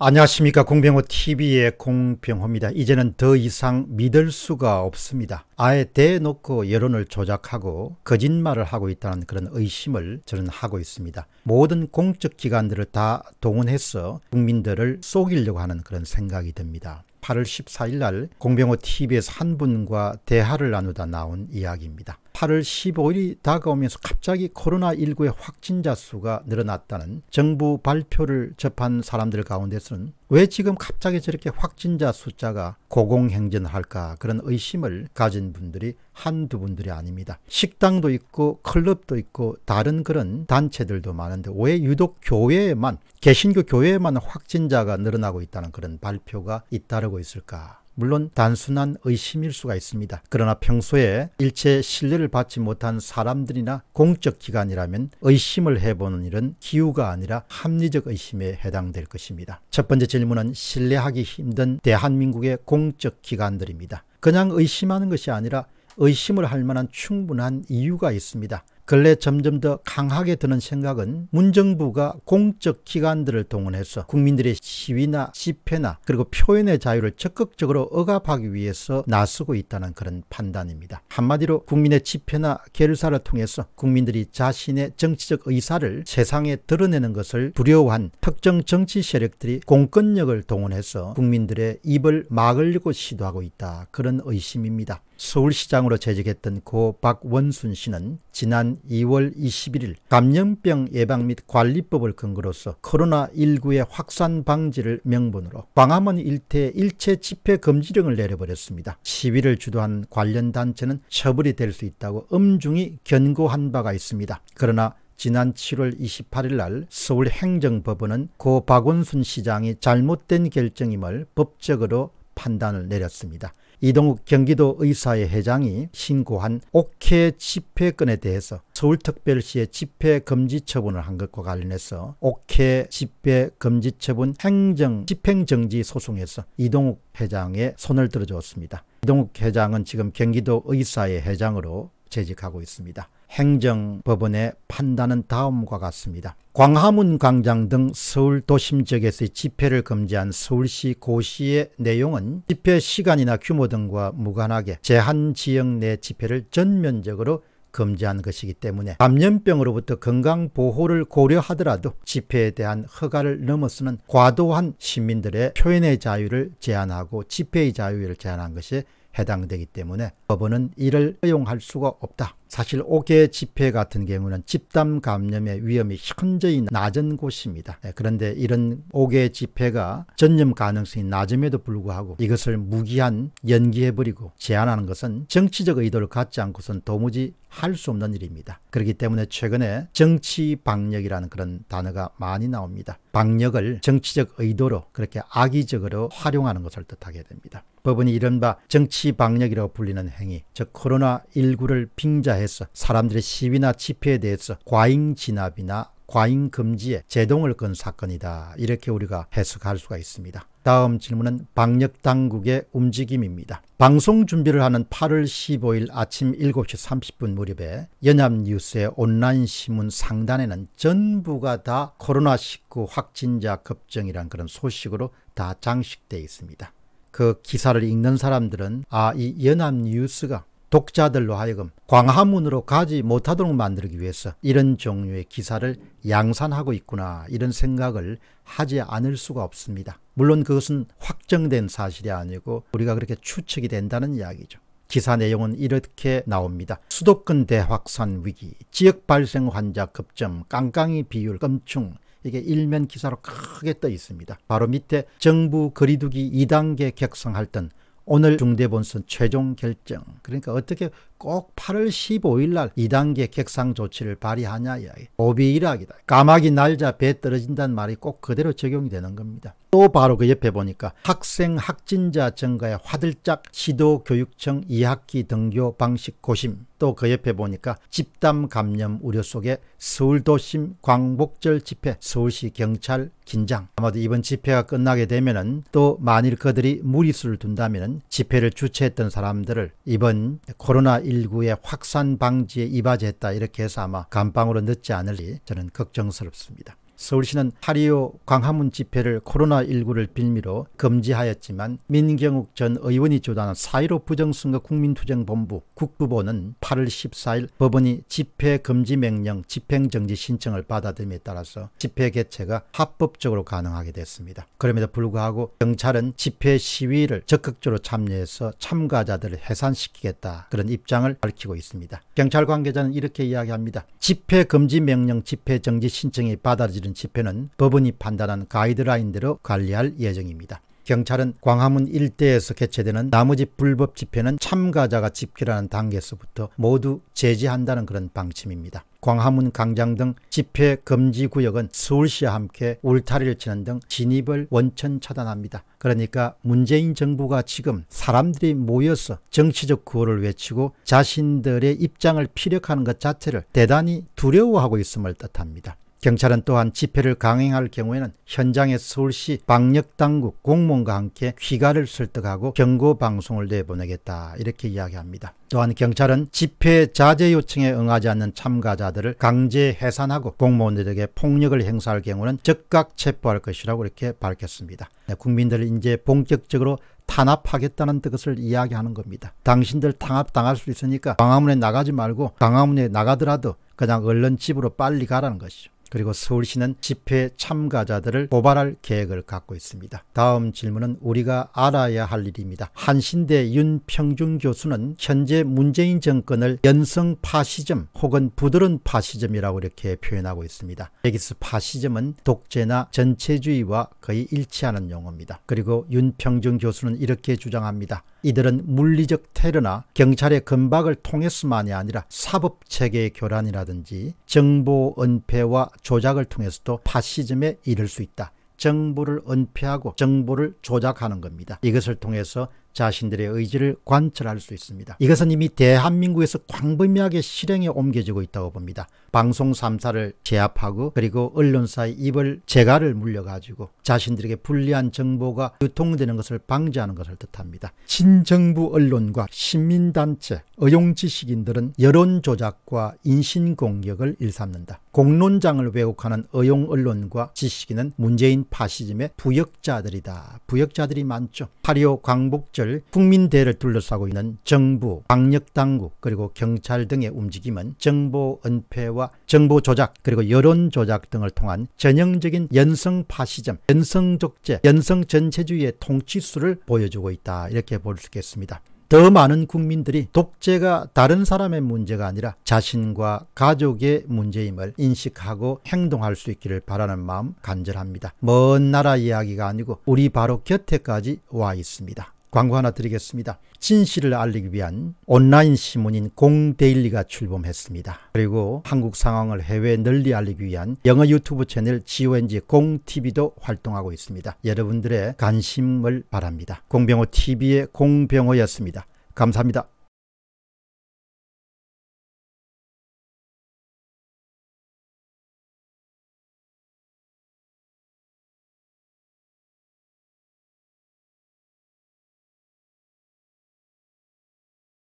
안녕하십니까 공병호 TV의 공병호입니다. 이제는 더 이상 믿을 수가 없습니다. 아예 대놓고 여론을 조작하고 거짓말을 하고 있다는 그런 의심을 저는 하고 있습니다. 모든 공적 기관들을 다 동원해서 국민들을 속이려고 하는 그런 생각이 듭니다. 8월 14일 날 공병호 TV에서 한 분과 대화를 나누다 나온 이야기입니다. 8월 15일이 다가오면서 갑자기 코로나19의 확진자 수가 늘어났다는 정부 발표를 접한 사람들 가운데서는 왜 지금 갑자기 저렇게 확진자 숫자가 고공행진할까 그런 의심을 가진 분들이 한두 분들이 아닙니다. 식당도 있고 클럽도 있고 다른 그런 단체들도 많은데 왜 유독 교회에만 개신교 교회에만 확진자가 늘어나고 있다는 그런 발표가 잇따르고 있을까 물론 단순한 의심일 수가 있습니다. 그러나 평소에 일체 신뢰를 받지 못한 사람들이나 공적 기관이라면 의심을 해보는 일은 기우가 아니라 합리적 의심에 해당될 것입니다. 첫 번째 질문은 신뢰하기 힘든 대한민국의 공적 기관들입니다. 그냥 의심하는 것이 아니라 의심을 할 만한 충분한 이유가 있습니다. 근래 점점 더 강하게 드는 생각은 문정부가 공적 기관들을 동원해서 국민들의 시위나 집회나 그리고 표현의 자유를 적극적으로 억압하기 위해서 나서고 있다는 그런 판단입니다. 한마디로 국민의 집회나 결사를 통해서 국민들이 자신의 정치적 의사를 세상에 드러내는 것을 두려워한 특정 정치 세력들이 공권력을 동원해서 국민들의 입을 막으려고 시도하고 있다. 그런 의심입니다. 서울시장으로 재직했던 고 박원순 씨는 지난 2월 21일 감염병 예방 및 관리법을 근거로서 코로나19의 확산 방지를 명분으로 광화문 일대 일체 집회 금지령을 내려버렸습니다. 시위를 주도한 관련 단체는 처벌이 될 수 있다고 엄중히 견고한 바가 있습니다. 그러나 지난 7월 28일 날 서울 행정법원은 고 박원순 시장이 잘못된 결정임을 법적으로 판단을 내렸습니다. 이동욱 경기도 의사회 회장이 신고한 옥회 집회건에 대해서 서울특별시의 집회 금지 처분을 한 것과 관련해서 옥회 집회 금지 처분 행정 집행정지 소송에서 이동욱 회장의 손을 들어주었습니다. 이동욱 회장은 지금 경기도 의사회 회장으로 재직하고 있습니다. 행정법원의 판단은 다음과 같습니다. 광화문 광장 등 서울 도심 지역에서의 집회를 금지한 서울시 고시의 내용은 집회 시간이나 규모 등과 무관하게 제한 지역 내 집회를 전면적으로 금지한 것이기 때문에 감염병으로부터 건강 보호를 고려하더라도 집회에 대한 허가를 넘어서는 과도한 시민들의 표현의 자유를 제한하고 집회의 자유를 제한한 것이 해당되기 때문에 법원은 이를 허용할 수가 없다. 사실 옥외 집회 같은 경우는 집단 감염의 위험이 현저히 낮은 곳입니다. 네, 그런데 이런 옥외 집회가 전염 가능성이 낮음에도 불구하고 이것을 무기한 연기해버리고 제한하는 것은 정치적 의도를 갖지 않고선 도무지 할 수 없는 일입니다. 그렇기 때문에 최근에 정치 방역이라는 그런 단어가 많이 나옵니다. 방역을 정치적 의도로 그렇게 악의적으로 활용하는 것을 뜻하게 됩니다. 법은이 이른바 정치 방역이라고 불리는 행위, 즉 코로나19를 빙자해 행사서 사람들의 시위나 집회에 대해서 과잉 진압이나 과잉 금지에 제동을 건 사건이다. 이렇게 우리가 해석할 수가 있습니다. 다음 질문은 방역 당국의 움직임입니다. 방송 준비를 하는 8월 15일 아침 7시 30분 무렵에 연합뉴스의 온라인 신문 상단에는 전부가 다 코로나19 확진자 급증이란 그런 소식으로 다 장식되어 있습니다. 그 기사를 읽는 사람들은 아, 이 연합뉴스가 독자들로 하여금 광화문으로 가지 못하도록 만들기 위해서 이런 종류의 기사를 양산하고 있구나 이런 생각을 하지 않을 수가 없습니다. 물론 그것은 확정된 사실이 아니고 우리가 그렇게 추측이 된다는 이야기죠. 기사 내용은 이렇게 나옵니다. 수도권 대확산 위기, 지역 발생 환자 급점, 깡깡이 비율 검충, 이게 일면 기사로 크게 떠 있습니다. 바로 밑에 정부 거리두기 2단계 격상할 땐 오늘 중대본선 최종 결정 그러니까 어떻게 꼭 8월 15일 날 2단계 객상 조치를 발의하냐 이야기. 오비일학이다. 까마귀 날자 배 떨어진다는 말이 꼭 그대로 적용이 되는 겁니다. 또 바로 그 옆에 보니까 학생 확진자증가에 화들짝 시도교육청 2학기 등교 방식 고심 또 그 옆에 보니까 집단 감염 우려 속에 서울도심 광복절 집회 서울시 경찰 긴장 아마도 이번 집회가 끝나게 되면은 또 만일 그들이 무리수를 둔다면은 집회를 주최했던 사람들을 이번 코로나19의 확산 방지에 이바지했다 이렇게 해서 아마 감방으로 넣지 않을지 저는 걱정스럽습니다. 서울시는 파리오 광화문 집회를 코로나19를 빌미로 금지하였지만 민경욱 전 의원이 주도하는 4.15 부정선거 국민투쟁본부 국부본은 8월 14일 법원이 집회 금지 명령 집행정지 신청을 받아들임에 따라서 집회 개최가 합법적으로 가능하게 됐습니다. 그럼에도 불구하고 경찰은 집회 시위를 적극적으로 참여해서 참가자들을 해산시키겠다 그런 입장을 밝히고 있습니다. 경찰 관계자는 이렇게 이야기합니다. 집회 금지 명령 집회 정지 신청이 받아들 벌어진 집회는 법원이 판단한 가이드라인대로 관리할 예정입니다. 경찰은 광화문 일대에서 개최되는 나머지 불법 집회는 참가자가 집회라는 단계에서부터 모두 제지한다는 그런 방침입니다. 광화문 광장 등 집회 금지 구역은 서울시와 함께 울타리를 치는 등 진입을 원천 차단합니다. 그러니까 문재인 정부가 지금 사람들이 모여서 정치적 구호를 외치고 자신들의 입장을 피력하는 것 자체를 대단히 두려워하고 있음을 뜻합니다. 경찰은 또한 집회를 강행할 경우에는 현장에 서울시 방역당국 공무원과 함께 귀가를 설득하고 경고방송을 내보내겠다 이렇게 이야기합니다. 또한 경찰은 집회 자제 요청에 응하지 않는 참가자들을 강제 해산하고 공무원들에게 폭력을 행사할 경우는 즉각 체포할 것이라고 이렇게 밝혔습니다. 네, 국민들을 이제 본격적으로 탄압하겠다는 뜻을 이야기하는 겁니다. 당신들 탄압당할 수 있으니까 광화문에 나가지 말고 광화문에 나가더라도 그냥 얼른 집으로 빨리 가라는 것이죠. 그리고 서울시는 집회 참가자들을 고발할 계획을 갖고 있습니다. 다음 질문은 우리가 알아야 할 일입니다. 한신대 윤평준 교수는 현재 문재인 정권을 연성 파시즘 혹은 부드러운 파시즘이라고 이렇게 표현하고 있습니다. 여기서 파시즘은 독재나 전체주의와 거의 일치하는 용어입니다. 그리고 윤평준 교수는 이렇게 주장합니다. 이들은 물리적 테러나 경찰의 금박을 통해서만이 아니라 사법체계의 교란이라든지 정보 은폐와 조작을 통해서도 파시즘에 이를 수 있다. 정보를 은폐하고 정보를 조작하는 겁니다. 이것을 통해서 자신들의 의지를 관철할 수 있습니다. 이것은 이미 대한민국에서 광범위하게 실행에 옮겨지고 있다고 봅니다. 방송 3사를 제압하고 그리고 언론사의 입을 재갈을 물려가지고 자신들에게 불리한 정보가 유통되는 것을 방지하는 것을 뜻합니다. 친정부 언론과 시민단체, 의용지식인들은 여론조작과 인신공격을 일삼는다. 공론장을 왜곡하는 의용언론과 지식인은 문재인 파시즘의 부역자들이다. 부역자들이 많죠. 파리 광복 시절 국민대를 둘러싸고 있는 정부, 방역당국 그리고 경찰 등의 움직임은 정보 은폐와 정보 조작 그리고 여론 조작 등을 통한 전형적인 연성 파시즘, 연성 독재, 연성 전체주의의 통치수를 보여주고 있다 이렇게 볼 수 있겠습니다. 더 많은 국민들이 독재가 다른 사람의 문제가 아니라 자신과 가족의 문제임을 인식하고 행동할 수 있기를 바라는 마음 간절합니다. 먼 나라 이야기가 아니고 우리 바로 곁에까지 와 있습니다. 광고 하나 드리겠습니다. 진실을 알리기 위한 온라인 신문인 공데일리가 출범했습니다. 그리고 한국 상황을 해외 널리 알리기 위한 영어 유튜브 채널 GONG 공TV도 활동하고 있습니다. 여러분들의 관심을 바랍니다. 공병호 TV의 공병호였습니다. 감사합니다.